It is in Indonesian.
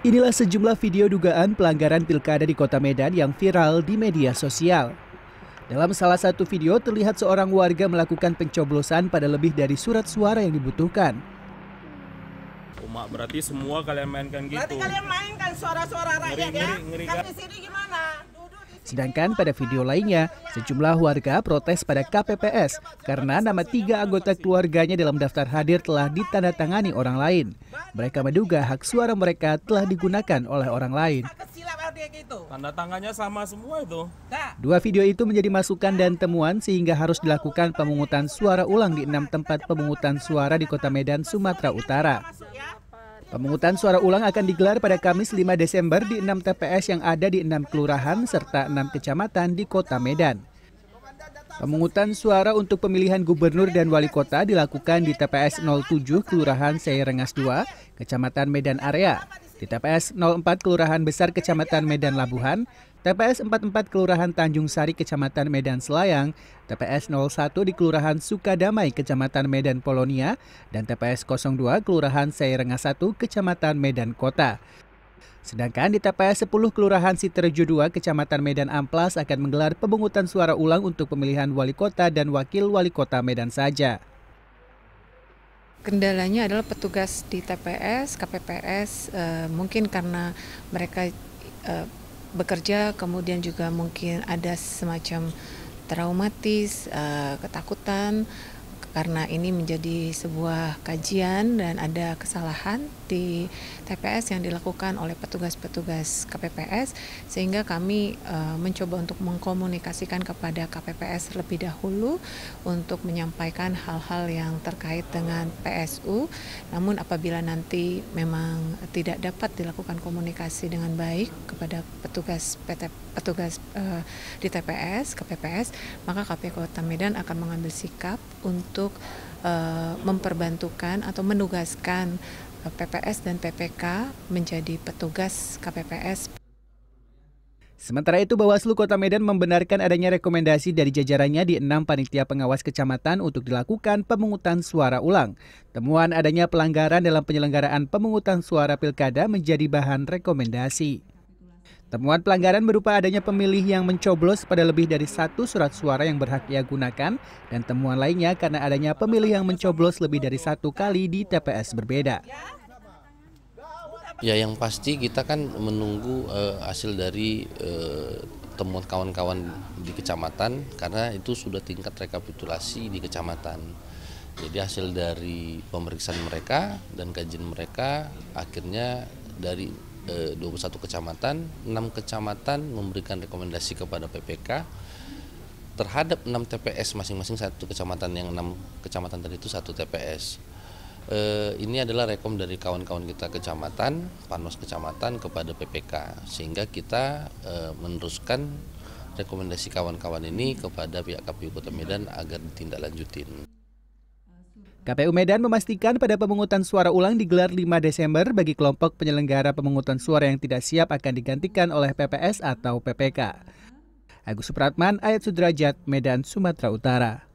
Inilah sejumlah video dugaan pelanggaran pilkada di kota Medan yang viral di media sosial. Dalam salah satu video terlihat seorang warga melakukan pencoblosan pada lebih dari surat suara yang dibutuhkan. Umak berarti semua kalian mainkan gitu. Berarti kalian mainkan suara-suara rakyat ngeri, ya. Ngeri, ngeri, kan di sini gimana? Sedangkan pada video lainnya, sejumlah warga protes pada KPPS karena nama tiga anggota keluarganya dalam daftar hadir telah ditandatangani orang lain. Mereka menduga hak suara mereka telah digunakan oleh orang lain. Gitu. Tanda tangannya sama semua itu. Dua video itu menjadi masukan dan temuan sehingga harus dilakukan pemungutan suara ulang di enam tempat pemungutan suara di Kota Medan, Sumatera Utara. Pemungutan suara ulang akan digelar pada Kamis 5 Desember di 6 TPS yang ada di 6 kelurahan serta 6 kecamatan di Kota Medan. Pemungutan suara untuk pemilihan gubernur dan wali kota dilakukan di TPS 07 Kelurahan Seirengas 2, Kecamatan Medan Area. Di TPS 04 Kelurahan Besar Kecamatan Medan Labuhan, TPS 44 Kelurahan Tanjung Sari Kecamatan Medan Selayang, TPS 01 di Kelurahan Sukadamai Kecamatan Medan Polonia, dan TPS 02 Kelurahan Sairengah 1 Kecamatan Medan Kota. Sedangkan di TPS 10 Kelurahan Siterjo 2 Kecamatan Medan Amplas akan menggelar pemungutan suara ulang untuk pemilihan wali kota dan wakil wali kota Medan saja. Kendalanya adalah petugas di TPS, KPPS, eh, mungkin karena mereka eh, bekerja, kemudian juga mungkin ada semacam traumatis, eh, ketakutan, karena ini menjadi sebuah kajian dan ada kesalahan di TPS yang dilakukan oleh petugas-petugas KPPS sehingga kami uh, mencoba untuk mengkomunikasikan kepada KPPS lebih dahulu untuk menyampaikan hal-hal yang terkait dengan PSU namun apabila nanti memang tidak dapat dilakukan komunikasi dengan baik kepada petugas PT, petugas uh, di TPS KPPS maka KPK Kota Medan akan mengambil sikap untuk untuk uh, memperbantukan atau menugaskan eh, PPS dan PPK menjadi petugas KPPS. Sementara itu, Bawaslu Kota Medan membenarkan adanya rekomendasi dari jajarannya di enam panitia pengawas kecamatan untuk dilakukan pemungutan suara ulang. Temuan adanya pelanggaran dalam penyelenggaraan pemungutan suara pilkada menjadi bahan rekomendasi. Temuan pelanggaran berupa adanya pemilih yang mencoblos pada lebih dari satu surat suara yang berhak ia gunakan dan temuan lainnya karena adanya pemilih yang mencoblos lebih dari satu kali di TPS berbeda. Ya yang pasti kita kan menunggu uh, hasil dari uh, temuan kawan-kawan di kecamatan karena itu sudah tingkat rekapitulasi di kecamatan. Jadi hasil dari pemeriksaan mereka dan kajian mereka akhirnya dari 21 eh, kecamatan, 6 kecamatan memberikan rekomendasi kepada PPK terhadap 6 TPS masing-masing satu kecamatan yang 6 kecamatan tadi itu satu TPS. E, eh, ini adalah rekom dari kawan-kawan kita kecamatan, panwas kecamatan kepada PPK sehingga kita e, meneruskan rekomendasi kawan-kawan ini kepada pihak KPU Kota Medan agar ditindaklanjutin. KPU Medan memastikan pada pemungutan suara ulang digelar 5 Desember bagi kelompok penyelenggara pemungutan suara yang tidak siap akan digantikan oleh PPS atau PPK. Agus Supratman, Ayat Sudrajat, Medan, Sumatera Utara.